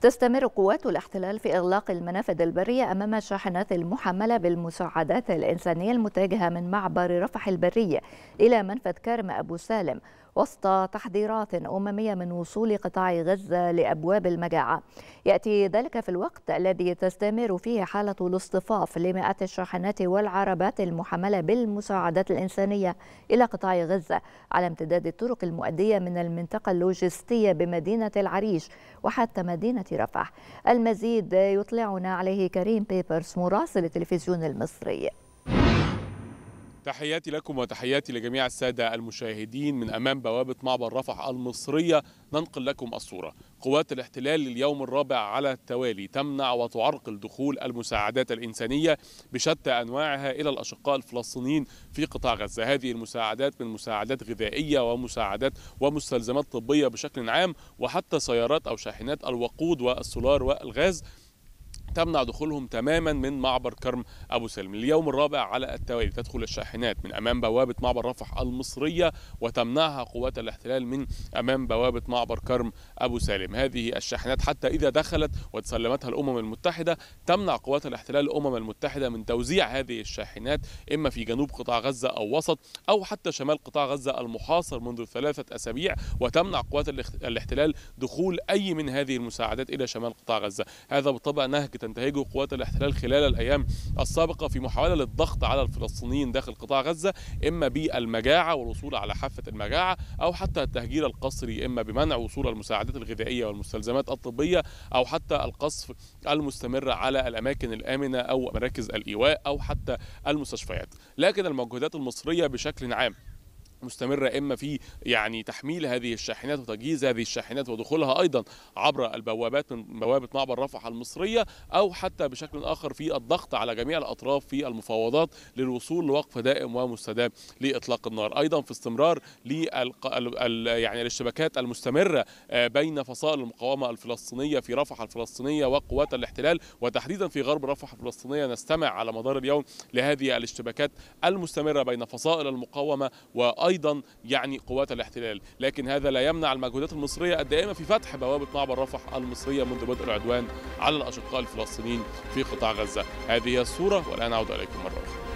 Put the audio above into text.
تستمر قوات الاحتلال في إغلاق المنافذ البرية أمام الشاحنات المحملة بالمساعدات الإنسانية المتجهة من معبر رفح البري إلى منفذ كرم أبو سالم وسط تحذيرات أممية من وصول قطاع غزة لأبواب المجاعة يأتي ذلك في الوقت الذي تستمر فيه حالة الاصطفاف لمئات الشاحنات والعربات المحملة بالمساعدات الإنسانية إلى قطاع غزة على امتداد الطرق المؤدية من المنطقة اللوجستية بمدينة العريش وحتى مدينة رفح المزيد يطلعنا عليه كريم بيبرس مراسل التلفزيون المصري تحياتي لكم وتحياتي لجميع السادة المشاهدين من أمام بوابة معبر رفح المصرية ننقل لكم الصورة قوات الاحتلال اليوم الرابع على التوالي تمنع وتعرقل دخول المساعدات الإنسانية بشتى أنواعها إلى الأشقاء الفلسطينيين في قطاع غزة هذه المساعدات من مساعدات غذائية ومساعدات ومستلزمات طبية بشكل عام وحتى سيارات أو شاحنات الوقود والسولار والغاز تمنع دخولهم تماما من معبر كرم أبو سلم اليوم الرابع على التوالي تدخل الشاحنات من أمام بوابة معبر رفح المصرية وتمنعها قوات الاحتلال من أمام بوابة معبر كرم أبو سالم هذه الشاحنات حتى إذا دخلت وتسلمتها الأمم المتحدة تمنع قوات الاحتلال الأمم المتحدة من توزيع هذه الشاحنات إما في جنوب قطاع غزة أو وسط أو حتى شمال قطاع غزة المحاصر منذ ثلاثة أسابيع وتمنع قوات الاحتلال دخول أي من هذه المساعدات إلى شمال قطاع غزة هذا بالطبع نهج تنتهجه قوات الاحتلال خلال الأيام السابقة في محاولة للضغط على الفلسطينيين داخل قطاع غزة إما بالمجاعة والوصول على حافة المجاعة أو حتى التهجير القسري إما بمنع وصول المساعدات الغذائية والمستلزمات الطبية أو حتى القصف المستمر على الأماكن الآمنة أو مراكز الإيواء أو حتى المستشفيات لكن المجهودات المصرية بشكل عام مستمرة إما في يعني تحميل هذه الشاحنات وتجهيز هذه الشاحنات ودخولها أيضا عبر البوابات من بوابة معبر رفح المصرية أو حتى بشكل آخر في الضغط على جميع الأطراف في المفاوضات للوصول لوقف دائم ومستدام لإطلاق النار أيضا في استمرار للق... ال... يعني الاشتباكات المستمرة آه، بين فصائل المقاومة الفلسطينية في رفح الفلسطينية وقوات الاحتلال وتحديدا في غرب رفح الفلسطينية نستمع على مدار اليوم لهذه الاشتباكات المستمرة بين فصائل المقاومة وأيضا ايضا يعني قوات الاحتلال لكن هذا لا يمنع المجهودات المصريه الدائمه في فتح بوابه معبر رفح المصريه منذ بدء العدوان على الاشقاء الفلسطينيين في قطاع غزه هذه هي الصوره والان اعود اليكم مره اخرى